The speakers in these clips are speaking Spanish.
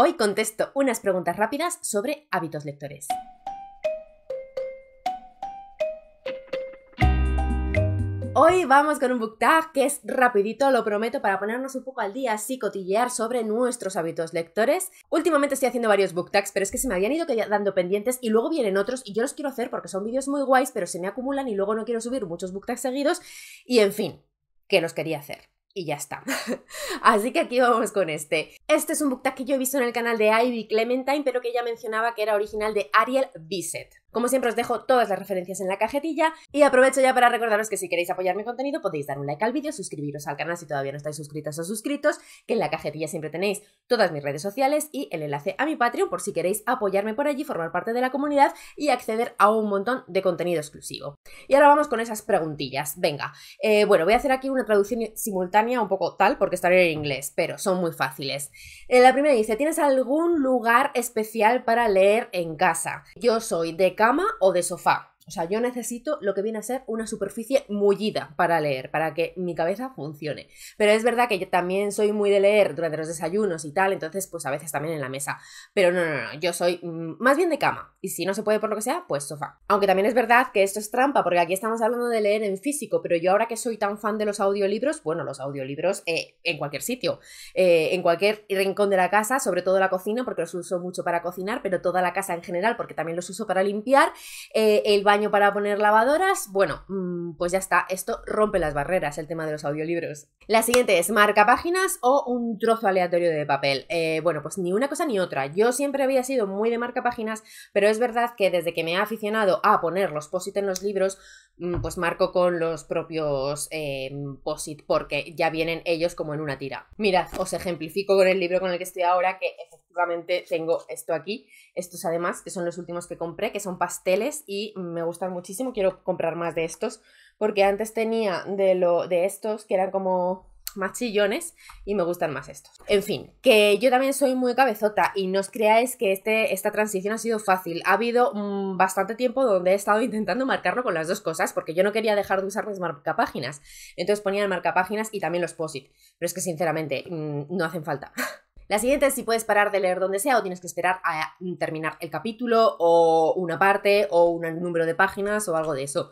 Hoy contesto unas preguntas rápidas sobre hábitos lectores. Hoy vamos con un book que es rapidito, lo prometo, para ponernos un poco al día, así cotillear sobre nuestros hábitos lectores. Últimamente estoy haciendo varios book tags, pero es que se me habían ido quedando pendientes y luego vienen otros y yo los quiero hacer porque son vídeos muy guays, pero se me acumulan y luego no quiero subir muchos book seguidos y en fin, que los quería hacer y ya está. Así que aquí vamos con este. Este es un booktag que yo he visto en el canal de Ivy Clementine, pero que ella mencionaba que era original de Ariel Bissett. Como siempre os dejo todas las referencias en la cajetilla y aprovecho ya para recordaros que si queréis apoyar mi contenido podéis dar un like al vídeo, suscribiros al canal si todavía no estáis suscritos o suscritos, que en la cajetilla siempre tenéis todas mis redes sociales y el enlace a mi Patreon por si queréis apoyarme por allí, formar parte de la comunidad y acceder a un montón de contenido exclusivo. Y ahora vamos con esas preguntillas. Venga, eh, bueno, voy a hacer aquí una traducción simultánea un poco tal porque estaré en inglés, pero son muy fáciles. Eh, la primera dice, ¿tienes algún lugar especial para leer en casa? Yo soy de cama o de sofá. O sea, yo necesito lo que viene a ser una superficie mullida para leer, para que mi cabeza funcione. Pero es verdad que yo también soy muy de leer durante los desayunos y tal, entonces pues a veces también en la mesa. Pero no, no, no, yo soy mm, más bien de cama. Y si no se puede por lo que sea, pues sofá. Aunque también es verdad que esto es trampa, porque aquí estamos hablando de leer en físico, pero yo ahora que soy tan fan de los audiolibros, bueno, los audiolibros eh, en cualquier sitio, eh, en cualquier rincón de la casa, sobre todo la cocina, porque los uso mucho para cocinar, pero toda la casa en general, porque también los uso para limpiar, eh, el baño para poner lavadoras, bueno, mm, pues ya está, esto rompe las barreras, el tema de los audiolibros. La siguiente es marca páginas o un trozo aleatorio de papel. Eh, bueno, pues ni una cosa ni otra. Yo siempre había sido muy de marca páginas, pero es verdad que desde que me he aficionado a poner los post en los libros, mm, pues marco con los propios eh, posit porque ya vienen ellos como en una tira. Mirad, os ejemplifico con el libro con el que estoy ahora, que tengo esto aquí, estos además, que son los últimos que compré, que son pasteles y me gustan muchísimo, quiero comprar más de estos, porque antes tenía de, lo, de estos que eran como más chillones y me gustan más estos. En fin, que yo también soy muy cabezota y no os creáis que este, esta transición ha sido fácil. Ha habido mm, bastante tiempo donde he estado intentando marcarlo con las dos cosas porque yo no quería dejar de usar mis marcapáginas. Entonces ponía el marcapáginas y también los posit. Pero es que sinceramente mm, no hacen falta. La siguiente es si puedes parar de leer donde sea o tienes que esperar a terminar el capítulo o una parte o un número de páginas o algo de eso.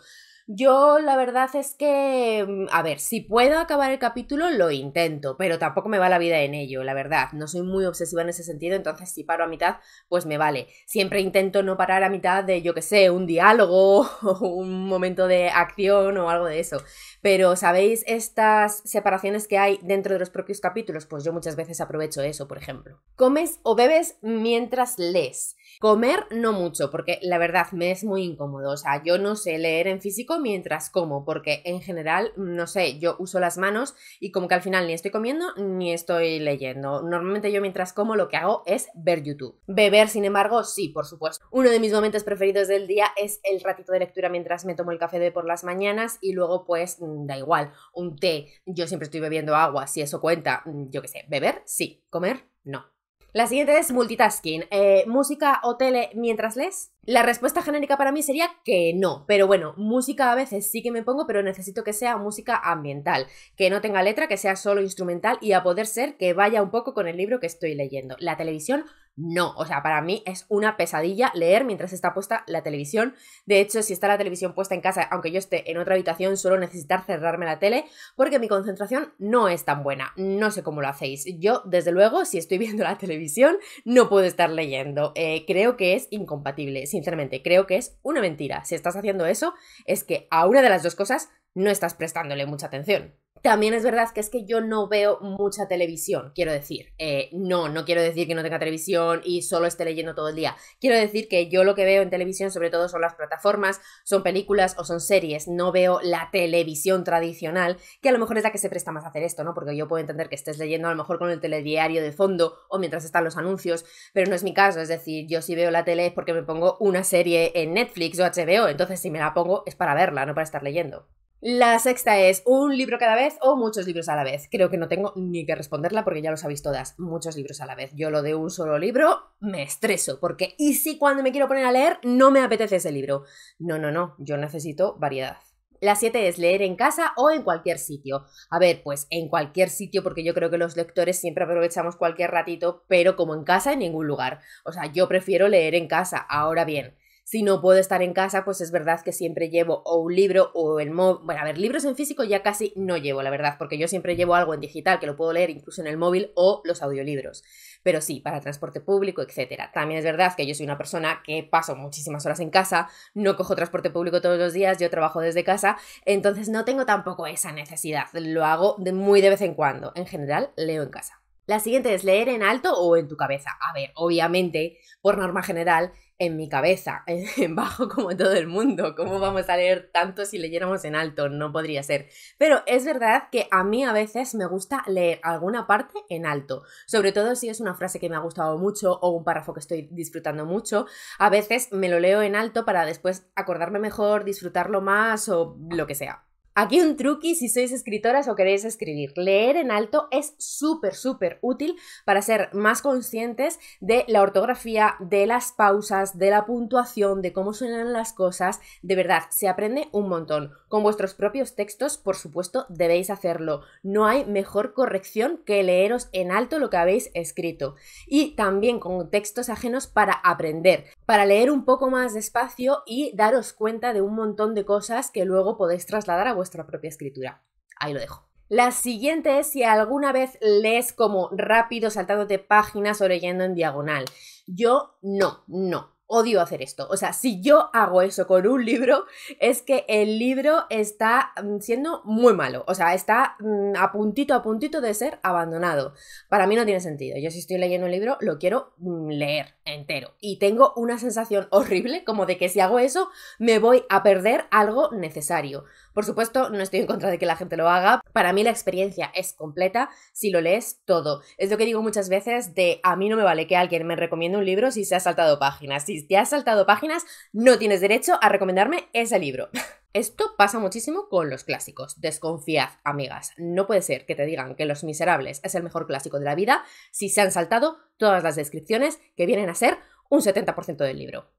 Yo la verdad es que, mm, a ver, si puedo acabar el capítulo, lo intento, pero tampoco me va la vida en ello, la verdad. No soy muy obsesiva en ese sentido, entonces si paro a mitad, pues me vale. Siempre intento no parar a mitad de, yo qué sé, un diálogo o un momento de acción o algo de eso. Pero, ¿sabéis estas separaciones que hay dentro de los propios capítulos? Pues yo muchas veces aprovecho eso, por ejemplo. Comes o bebes mientras lees. Comer no mucho, porque la verdad me es muy incómodo. O sea, yo no sé leer en físico mientras como, porque en general, no sé, yo uso las manos y como que al final ni estoy comiendo ni estoy leyendo. Normalmente yo mientras como lo que hago es ver YouTube. Beber, sin embargo, sí, por supuesto. Uno de mis momentos preferidos del día es el ratito de lectura mientras me tomo el café de por las mañanas y luego pues Mm, da igual, un té, yo siempre estoy bebiendo agua, si eso cuenta, mm, yo qué sé, beber, sí, comer, no. La siguiente es multitasking. Eh, ¿Música o tele mientras lees? La respuesta genérica para mí sería que no, pero bueno, música a veces sí que me pongo, pero necesito que sea música ambiental, que no tenga letra, que sea solo instrumental y a poder ser que vaya un poco con el libro que estoy leyendo. La televisión no, o sea, para mí es una pesadilla leer mientras está puesta la televisión. De hecho, si está la televisión puesta en casa, aunque yo esté en otra habitación, suelo necesitar cerrarme la tele porque mi concentración no es tan buena. No sé cómo lo hacéis. Yo, desde luego, si estoy viendo la televisión, no puedo estar leyendo. Eh, creo que es incompatible, sinceramente. Creo que es una mentira. Si estás haciendo eso, es que a una de las dos cosas no estás prestándole mucha atención. También es verdad que es que yo no veo mucha televisión, quiero decir. Eh, no, no quiero decir que no tenga televisión y solo esté leyendo todo el día. Quiero decir que yo lo que veo en televisión sobre todo son las plataformas, son películas o son series. No veo la televisión tradicional, que a lo mejor es la que se presta más a hacer esto, ¿no? Porque yo puedo entender que estés leyendo a lo mejor con el telediario de fondo o mientras están los anuncios, pero no es mi caso. Es decir, yo si veo la tele es porque me pongo una serie en Netflix o HBO, entonces si me la pongo es para verla, no para estar leyendo. La sexta es un libro cada vez o muchos libros a la vez. Creo que no tengo ni que responderla porque ya lo sabéis todas, muchos libros a la vez. Yo lo de un solo libro me estreso porque ¿y si cuando me quiero poner a leer no me apetece ese libro? No, no, no, yo necesito variedad. La siete es leer en casa o en cualquier sitio. A ver, pues en cualquier sitio, porque yo creo que los lectores siempre aprovechamos cualquier ratito, pero como en casa, en ningún lugar. O sea, yo prefiero leer en casa. Ahora bien, si no puedo estar en casa, pues es verdad que siempre llevo o un libro o el móvil. Bueno, a ver, libros en físico ya casi no llevo, la verdad, porque yo siempre llevo algo en digital que lo puedo leer incluso en el móvil o los audiolibros. Pero sí, para transporte público, etc. También es verdad que yo soy una persona que paso muchísimas horas en casa, no cojo transporte público todos los días, yo trabajo desde casa, entonces no tengo tampoco esa necesidad. Lo hago de muy de vez en cuando. En general, leo en casa. La siguiente es leer en alto o en tu cabeza. A ver, obviamente, por norma general, en mi cabeza, en, bajo como todo el mundo. ¿Cómo vamos a leer tanto si leyéramos en alto? No podría ser. Pero es verdad que a mí a veces me gusta leer alguna parte en alto, sobre todo si es una frase que me ha gustado mucho o un párrafo que estoy disfrutando mucho. A veces me lo leo en alto para después acordarme mejor, disfrutarlo más o lo que sea. Aquí un truqui si sois escritoras o queréis escribir. Leer en alto es súper, súper útil para ser más conscientes de la ortografía, de las pausas, de la puntuación, de cómo suenan las cosas. De verdad, se aprende un montón. Con vuestros propios textos, por supuesto, debéis hacerlo. No hay mejor corrección que leeros en alto lo que habéis escrito. Y también con textos ajenos para aprender para leer un poco más despacio y daros cuenta de un montón de cosas que luego podéis trasladar a vuestra propia escritura. Ahí lo dejo. La siguiente es si alguna vez lees como rápido saltándote páginas o leyendo en diagonal. Yo no, no odio hacer esto. O sea, si yo hago eso con un libro, es que el libro está mm, siendo muy malo. O sea, está mm, a puntito, a puntito de ser abandonado. Para mí no tiene sentido. Yo si estoy leyendo un libro, lo quiero mm, leer entero. Y tengo una sensación horrible como de que si hago eso, me voy a perder algo necesario. Por supuesto, no estoy en contra de que la gente lo haga. Para mí la experiencia es completa si lo lees todo. Es lo que digo muchas veces de a mí no me vale que alguien me recomiende un libro si se ha saltado páginas si te has saltado páginas, no tienes derecho a recomendarme ese libro. Esto pasa muchísimo con los clásicos. Desconfiad, amigas. No puede ser que te digan que Los Miserables es el mejor clásico de la vida si se han saltado todas las descripciones que vienen a ser un 70% del libro.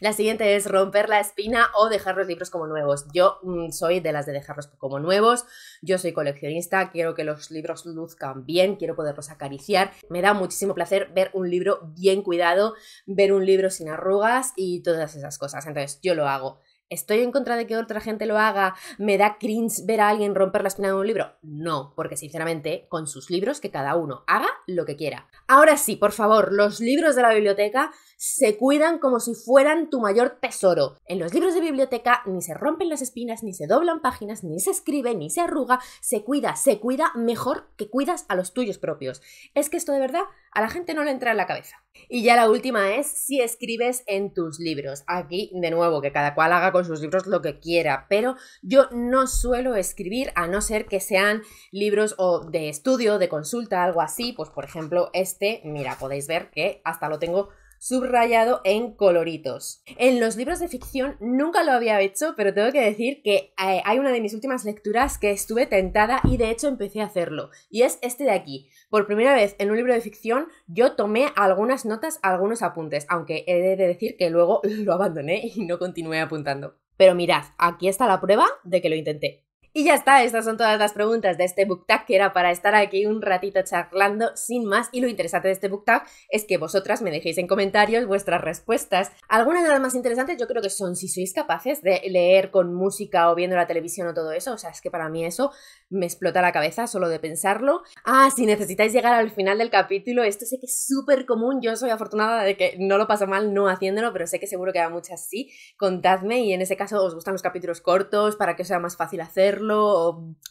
La siguiente es romper la espina o dejar los libros como nuevos. Yo mm, soy de las de dejarlos como nuevos, yo soy coleccionista, quiero que los libros luzcan bien, quiero poderlos acariciar. Me da muchísimo placer ver un libro bien cuidado, ver un libro sin arrugas y todas esas cosas. Entonces yo lo hago estoy en contra de que otra gente lo haga, me da cringe ver a alguien romper la espina de un libro. No, porque sinceramente, con sus libros, que cada uno haga lo que quiera. Ahora sí, por favor, los libros de la biblioteca se cuidan como si fueran tu mayor tesoro. En los libros de biblioteca ni se rompen las espinas, ni se doblan páginas, ni se escribe, ni se arruga, se cuida, se cuida mejor que cuidas a los tuyos propios. Es que esto de verdad a la gente no le entra en la cabeza. Y ya la última es si escribes en tus libros. Aquí, de nuevo, que cada cual haga con sus libros lo que quiera, pero yo no suelo escribir a no ser que sean libros o de estudio, de consulta, algo así, pues por ejemplo este, mira, podéis ver que hasta lo tengo subrayado en coloritos. En los libros de ficción nunca lo había hecho, pero tengo que decir que eh, hay una de mis últimas lecturas que estuve tentada y de hecho empecé a hacerlo, y es este de aquí. Por primera vez en un libro de ficción yo tomé algunas notas, algunos apuntes, aunque he de decir que luego lo abandoné y no continué apuntando. Pero mirad, aquí está la prueba de que lo intenté. Y ya está, estas son todas las preguntas de este book que era para estar aquí un ratito charlando sin más. Y lo interesante de este book es que vosotras me dejéis en comentarios vuestras respuestas. Algunas de las más interesantes yo creo que son si sois capaces de leer con música o viendo la televisión o todo eso. O sea, es que para mí eso me explota la cabeza solo de pensarlo. Ah, si necesitáis llegar al final del capítulo, esto sé que es súper común. Yo soy afortunada de que no lo paso mal no haciéndolo, pero sé que seguro que a muchas sí. Contadme y en ese caso os gustan los capítulos cortos para que os sea más fácil hacerlo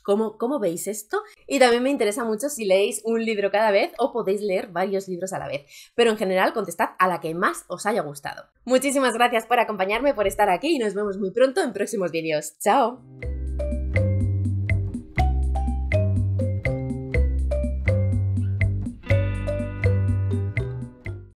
¿cómo, cómo veis esto? Y también me interesa mucho si leéis un libro cada vez o podéis leer varios libros a la vez. Pero en general contestad a la que más os haya gustado. Muchísimas gracias por acompañarme, por estar aquí y nos vemos muy pronto en próximos vídeos. ¡Chao!